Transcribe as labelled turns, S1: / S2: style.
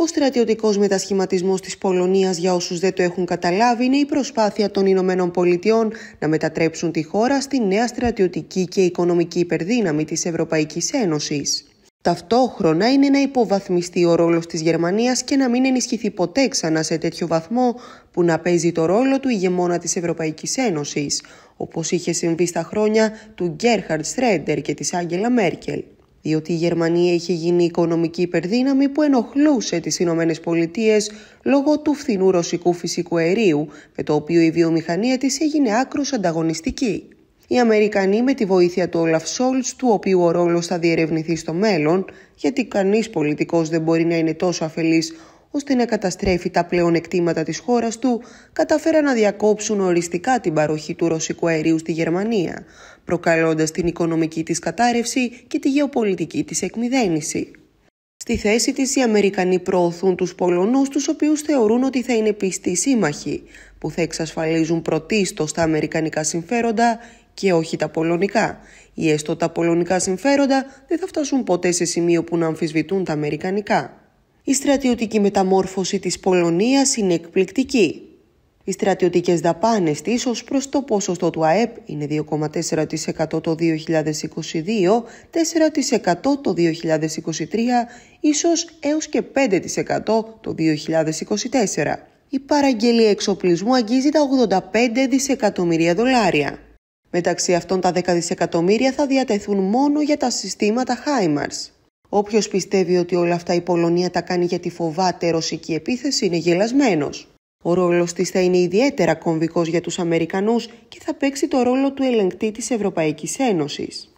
S1: Ο στρατιωτικός μετασχηματισμός της Πολωνίας, για όσους δεν το έχουν καταλάβει, είναι η προσπάθεια των Ηνωμένων Πολιτειών να μετατρέψουν τη χώρα στη νέα στρατιωτική και οικονομική υπερδύναμη της Ευρωπαϊκής Ένωσης. Ταυτόχρονα είναι να υποβαθμιστεί ο ρόλος της Γερμανίας και να μην ενισχυθεί ποτέ ξανά σε τέτοιο βαθμό που να παίζει το ρόλο του ηγεμόνα της Ευρωπαϊκής Ένωσης, όπως είχε συμβεί στα χρόνια του Γκέρχαρτ Στρέντερ και της Άγγελα Μέρκελ διότι η Γερμανία είχε γίνει οικονομική υπερδύναμη που ενοχλούσε τις Ηνωμένες Πολιτείες λόγω του φθηνού ρωσικού φυσικού αερίου, με το οποίο η βιομηχανία της έγινε άκρως ανταγωνιστική. Οι Αμερικανοί με τη βοήθεια του Όλαφ Σόλτς, του οποίου ο ρόλος θα διερευνηθεί στο μέλλον, γιατί κανείς πολιτικός δεν μπορεί να είναι τόσο αφελής ώστε να καταστρέφει τα πλέον εκτήματα της χώρας του, κατάφεραν να διακόψουν οριστικά την παροχή του ρωσικού αερίου στη Γερμανία, προκαλώντας την οικονομική της κατάρρευση και τη γεωπολιτική της εκμυδένιση. Στη θέση της οι Αμερικανοί προωθούν τους Πολωνούς, τους οποίους θεωρούν ότι θα είναι πιστοί σύμμαχοι, που θα εξασφαλίζουν πρωτίστως τα αμερικανικά συμφέροντα και όχι τα πολωνικά. Ή έστω τα πολωνικά συμφέροντα δεν θα φτάσουν ποτέ σε σημείο που να αμφισβητούν τα αμερικανικά. Η στρατιωτική μεταμόρφωση της Πολωνίας είναι εκπληκτική. Οι στρατιωτικές δαπάνες της ως προς το ποσοστό του ΑΕΠ είναι 2,4% το 2022, 4% το 2023, ίσως έως και 5% το 2024. Η παραγγελία εξοπλισμού αγγίζει τα 85 δισεκατομμύρια δολάρια. Μεταξύ αυτών τα 10 δισεκατομμύρια θα διατεθούν μόνο για τα συστήματα HIMARS. Όποιος πιστεύει ότι όλα αυτά η Πολωνία τα κάνει γιατί φοβάται ρωσική επίθεση είναι γελασμένος. Ο ρόλος της θα είναι ιδιαίτερα κομβικός για τους Αμερικανούς και θα παίξει το ρόλο του ελεγκτή της Ευρωπαϊκής Ένωσης.